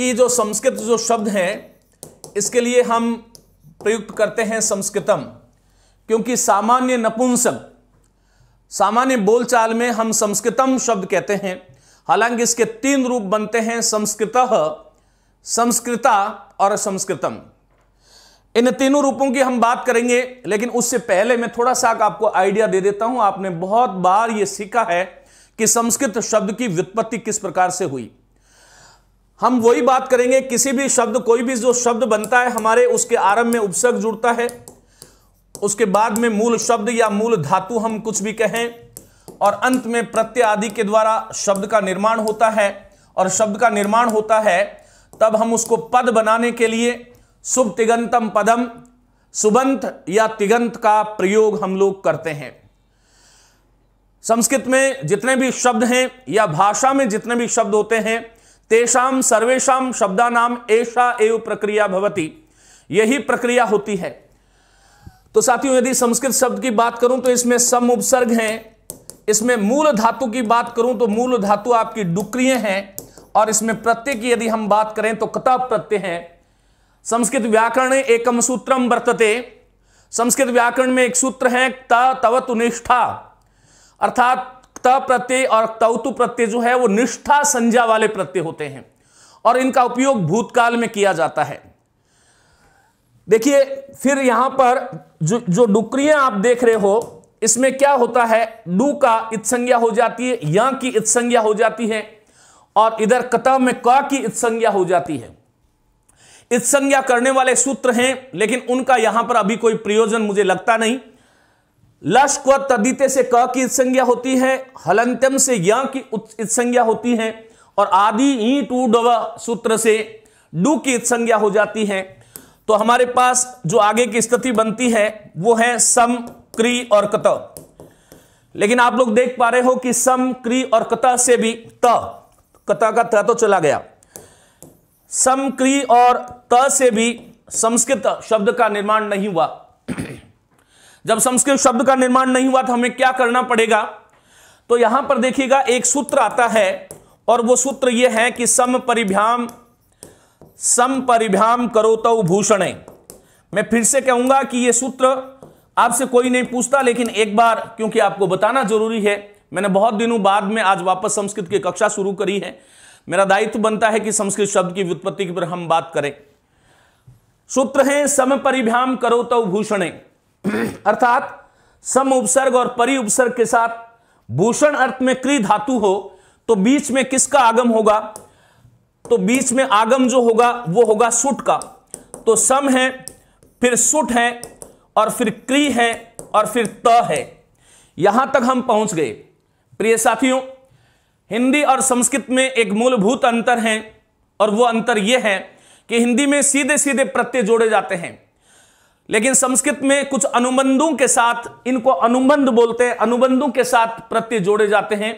कि जो संस्कृत जो शब्द है इसके लिए हम प्रयुक्त करते हैं संस्कृतम क्योंकि सामान्य नपुंसक सामान्य बोलचाल में हम संस्कृतम शब्द कहते हैं हालांकि इसके तीन रूप बनते हैं संस्कृत संस्कृता और संस्कृतम इन तीनों रूपों की हम बात करेंगे लेकिन उससे पहले मैं थोड़ा सा आपको आइडिया दे देता हूं आपने बहुत बार यह सीखा है कि संस्कृत शब्द की व्युत्पत्ति किस प्रकार से हुई हम वही बात करेंगे किसी भी शब्द कोई भी जो शब्द बनता है हमारे उसके आरंभ में उपसर्ग जुड़ता है उसके बाद में मूल शब्द या मूल धातु हम कुछ भी कहें और अंत में प्रत्यय आदि के द्वारा शब्द का निर्माण होता है और शब्द का निर्माण होता है तब हम उसको पद बनाने के लिए शुभ तिगंतम पदम सुबंत या तिगंत का प्रयोग हम लोग करते हैं संस्कृत में जितने भी शब्द हैं या भाषा में जितने भी शब्द होते हैं तेषाम शब्दा नाम ऐसा एव प्रक्रिया भवती यही प्रक्रिया होती है तो साथियों यदि संस्कृत शब्द की बात करूं तो इसमें सम उपसर्ग हैं इसमें मूल धातु की बात करूं तो मूल धातु आपकी डुक्रिय हैं और इसमें प्रत्यय की यदि हम बात करें तो कथा प्रत्यय है संस्कृत व्याकरण एकम सूत्रम वर्तते संस्कृत व्याकरण में एक सूत्र है त तवत निष्ठा अर्थात त प्रत्यय और तौतु प्रत्यय जो है वो निष्ठा संज्ञा वाले प्रत्यय होते हैं और इनका उपयोग भूतकाल में किया जाता है देखिए फिर यहां पर जो जो डुक्रियां आप देख रहे हो इसमें क्या होता है डू का इत संज्ञा हो जाती है य की इत संज्ञा हो जाती है और इधर कत में क की इत संज्ञा हो जाती है इत संज्ञा करने वाले सूत्र हैं लेकिन उनका यहां पर अभी कोई प्रयोजन मुझे लगता नहीं लश क्व तदीते से क की संज्ञा होती है हलंत्यम से य की संज्ञा होती है और आदि ई टू डव सूत्र से डू की संज्ञा हो जाती है तो हमारे पास जो आगे की स्थिति बनती है वो है सम क्री और कत लेकिन आप लोग देख पा रहे हो कि सम क्री और कत से भी त कत का त तो चला गया सम क्री और त से भी संस्कृत शब्द का निर्माण नहीं हुआ जब संस्कृत शब्द का निर्माण नहीं हुआ तो हमें क्या करना पड़ेगा तो यहां पर देखिएगा एक सूत्र आता है और वो सूत्र ये है कि सम परिभ्याम सम परिभ्याम करो तो भूषण मैं फिर से कहूंगा कि ये सूत्र आपसे कोई नहीं पूछता लेकिन एक बार क्योंकि आपको बताना जरूरी है मैंने बहुत दिनों बाद में आज वापस संस्कृत की कक्षा शुरू करी है मेरा दायित्व बनता है कि संस्कृत शब्द की व्युत्पत्ति की पर हम बात करें सूत्र है सम परिभ्याम करो तो भूषण अर्थात सम उपसर्ग और परि उपसर्ग के साथ भूषण अर्थ में क्री धातु हो तो बीच में किसका आगम होगा तो बीच में आगम जो होगा वो होगा सुट का तो सम है फिर सुट है और फिर क्री है और फिर त है यहां तक हम पहुंच गए प्रिय साथियों हिंदी और संस्कृत में एक मूलभूत अंतर है और वो अंतर यह है कि हिंदी में सीधे सीधे प्रत्यय जोड़े जाते हैं लेकिन संस्कृत में कुछ अनुबंधों के साथ इनको अनुबंध बोलते हैं अनुबंधों के साथ प्रत्यय जोड़े जाते हैं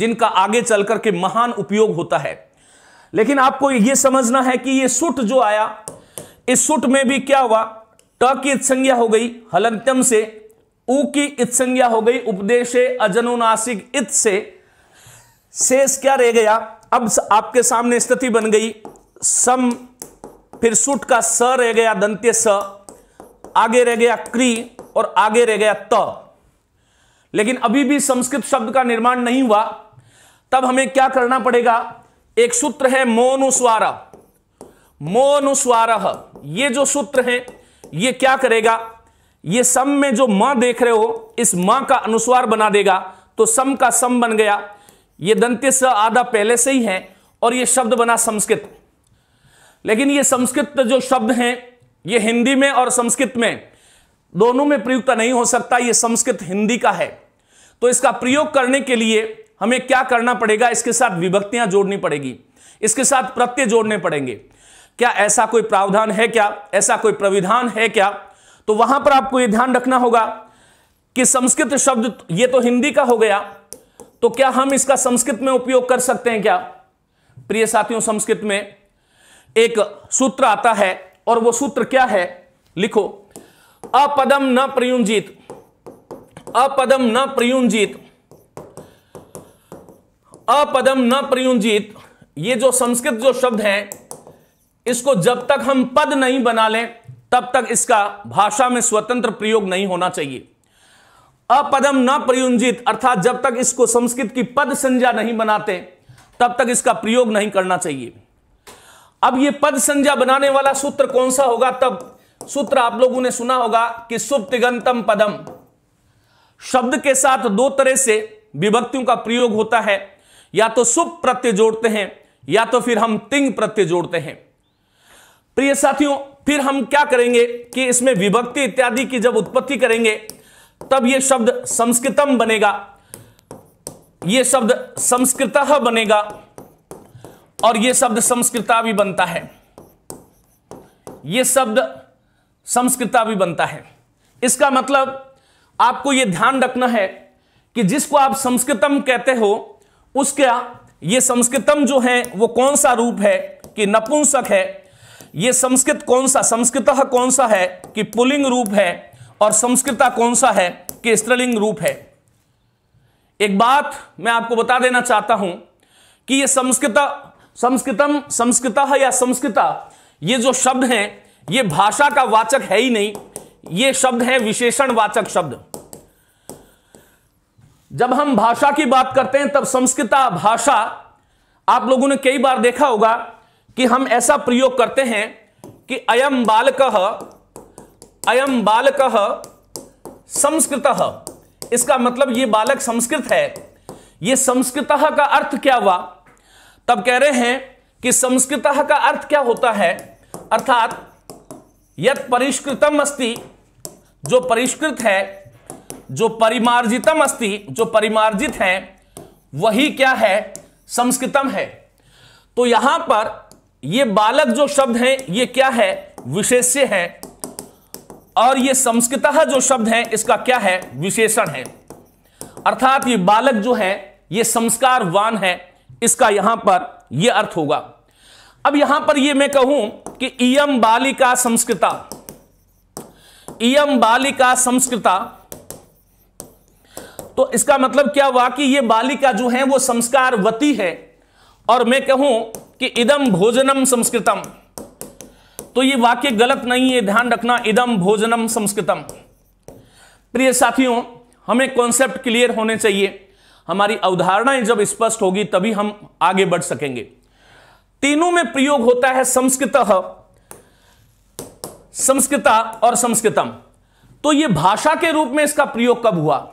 जिनका आगे चलकर के महान उपयोग होता है लेकिन आपको यह समझना है कि यह सुट जो आया इस सुट में भी क्या हुआ ट की संज्ञा हो गई हलंत्यम से उ की इत संज्ञा हो गई उपदेश अजनुनासिक इत से शेष क्या रह गया अब आपके सामने स्थिति बन गई सम फिर सुट का स रह गया दंत्य स आगे रह गया क्री और आगे रह गया त लेकिन अभी भी संस्कृत शब्द का निर्माण नहीं हुआ तब हमें क्या करना पड़ेगा एक सूत्र है मोनुस्वार मोनुस्वार ये जो सूत्र है ये क्या करेगा ये सम में जो म देख रहे हो इस मां का अनुस्वार बना देगा तो सम का सम बन गया ये दंत्य स आधा पहले से ही है और ये शब्द बना संस्कृत लेकिन ये संस्कृत जो शब्द हैं यह हिंदी में और संस्कृत में दोनों में प्रयुक्त नहीं हो सकता यह संस्कृत हिंदी का है तो इसका प्रयोग करने के लिए हमें क्या करना पड़ेगा इसके साथ विभक्तियां जोड़नी पड़ेगी इसके साथ प्रत्यय जोड़ने पड़ेंगे क्या ऐसा कोई प्रावधान है क्या ऐसा कोई प्रविधान है क्या तो वहां पर आपको यह ध्यान रखना होगा कि संस्कृत शब्द ये तो हिंदी का हो गया तो क्या हम इसका संस्कृत में उपयोग कर सकते हैं क्या प्रिय साथियों संस्कृत में एक सूत्र आता है और वो सूत्र क्या है लिखो अपदम न प्रयुंजित अपदम न प्रयुंजित अपदम न प्रयुंजित ये जो संस्कृत जो शब्द है इसको जब तक हम पद नहीं बना लें तब तक इसका भाषा में स्वतंत्र प्रयोग नहीं होना चाहिए अपदम न प्रयुंजित अर्थात जब तक इसको संस्कृत की पद संज्ञा नहीं बनाते तब तक इसका प्रयोग नहीं करना चाहिए अब ये पद संज्ञा बनाने वाला सूत्र कौन सा होगा तब सूत्र आप लोगों ने सुना होगा कि सुप्तिगंतम पदम शब्द के साथ दो तरह से विभक्तियों का प्रयोग होता है या तो सुप प्रत्यय जोड़ते हैं या तो फिर हम तिंग प्रत्यय जोड़ते हैं प्रिय साथियों फिर हम क्या करेंगे कि इसमें विभक्ति इत्यादि की जब उत्पत्ति करेंगे तब यह शब्द संस्कृतम बनेगा यह शब्द संस्कृत बनेगा और यह शब्द संस्कृता भी बनता है यह शब्द संस्कृता भी बनता है इसका मतलब आपको यह ध्यान रखना है कि जिसको आप संस्कृतम कहते हो उसका यह संस्कृतम जो है वो कौन सा रूप है कि नपुंसक है यह संस्कृत कौन सा संस्कृत कौन सा है कि पुलिंग रूप है और संस्कृता कौन सा है कि स्त्रीलिंग रूप है एक बात मैं आपको बता देना चाहता हूं कि यह संस्कृत संस्कृतम संस्कृत या संस्कृत ये जो शब्द हैं ये भाषा का वाचक है ही नहीं ये शब्द है विशेषण वाचक शब्द जब हम भाषा की बात करते हैं तब संस्कृता भाषा आप लोगों ने कई बार देखा होगा कि हम ऐसा प्रयोग करते हैं कि अयम बालक अयम बालक संस्कृत इसका मतलब ये बालक संस्कृत है ये संस्कृत का अर्थ क्या हुआ तब कह रहे हैं कि संस्कृत का अर्थ क्या होता है अर्थात यद परिष्कृतम अस्ति जो परिष्कृत है जो परिमार्जितम अस्ति जो परिमार्जित है वही क्या है संस्कृतम है तो यहां पर ये बालक जो शब्द है ये क्या है विशेष्य है और ये संस्कृत जो शब्द है इसका क्या है विशेषण है अर्थात ये बालक जो है ये संस्कारवान है इसका यहां पर यह अर्थ होगा अब यहां पर यह मैं कहूं कि इम बालिका संस्कृता इम बालिका संस्कृता तो इसका मतलब क्या हुआ कि यह बालिका जो है वो संस्कारवती है और मैं कहूं कि इदम भोजनम संस्कृतम तो ये वाक्य गलत नहीं है ध्यान रखना इदम भोजनम संस्कृतम प्रिय साथियों हमें कॉन्सेप्ट क्लियर होने चाहिए हमारी अवधारणाएं जब स्पष्ट होगी तभी हम आगे बढ़ सकेंगे तीनों में प्रयोग होता है संस्कृत संस्कृता और संस्कृतम तो ये भाषा के रूप में इसका प्रयोग कब हुआ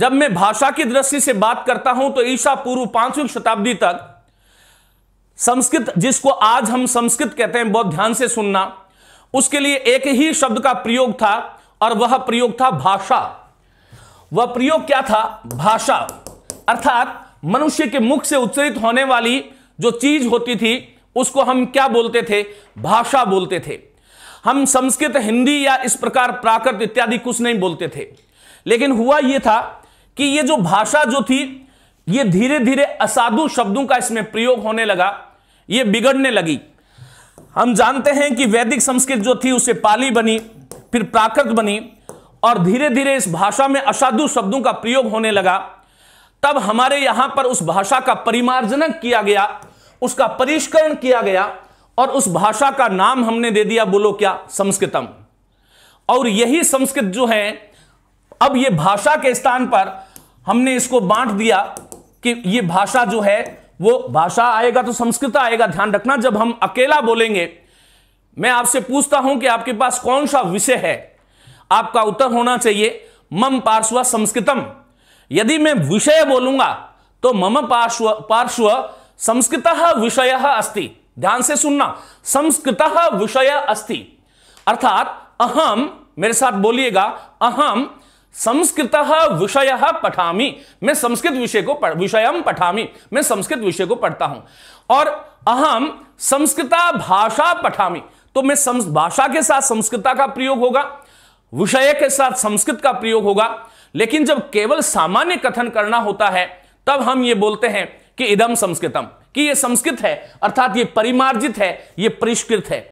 जब मैं भाषा की दृष्टि से बात करता हूं तो ईसा पूर्व पांचवी शताब्दी तक संस्कृत जिसको आज हम संस्कृत कहते हैं बहुत ध्यान से सुनना उसके लिए एक ही शब्द का प्रयोग था और वह प्रयोग था भाषा वह प्रयोग क्या था भाषा अर्थात मनुष्य के मुख से उच्चरित होने वाली जो चीज होती थी उसको हम क्या बोलते थे भाषा बोलते थे हम संस्कृत हिंदी या इस प्रकार प्राकृत इत्यादि कुछ नहीं बोलते थे लेकिन हुआ यह था कि यह जो भाषा जो थी यह धीरे धीरे असाधु शब्दों का इसमें प्रयोग होने लगा यह बिगड़ने लगी हम जानते हैं कि वैदिक संस्कृत जो थी उसे पाली बनी फिर प्राकृत बनी और धीरे धीरे इस भाषा में असाधु शब्दों का प्रयोग होने लगा तब हमारे यहां पर उस भाषा का परिमार्जनक किया गया उसका परिष्करण किया गया और उस भाषा का नाम हमने दे दिया बोलो क्या संस्कृतम और यही संस्कृत जो है अब ये भाषा के स्थान पर हमने इसको बांट दिया कि ये भाषा जो है वो भाषा आएगा तो संस्कृत आएगा ध्यान रखना जब हम अकेला बोलेंगे मैं आपसे पूछता हूं कि आपके पास कौन सा विषय है आपका उत्तर होना चाहिए मम पार्श्व संस्कृतम यदि मैं विषय बोलूंगा तो मम पार्श्व पार्श्व संस्कृत विषय अस्ति ध्यान से सुनना संस्कृत विषय अस्ति अर्थात अहम मेरे साथ बोलिएगा अहम संस्कृत विषय पठामी मैं संस्कृत विषय को विषय पठामी मैं संस्कृत विषय को पढ़ता हूं और अहम संस्कृत भाषा पठामी तो मैं भाषा के साथ संस्कृत का प्रयोग होगा विषय के साथ संस्कृत का प्रयोग होगा लेकिन जब केवल सामान्य कथन करना होता है तब हम ये बोलते हैं कि इदम संस्कृतम कि यह संस्कृत है अर्थात ये परिमार्जित है ये परिष्कृत है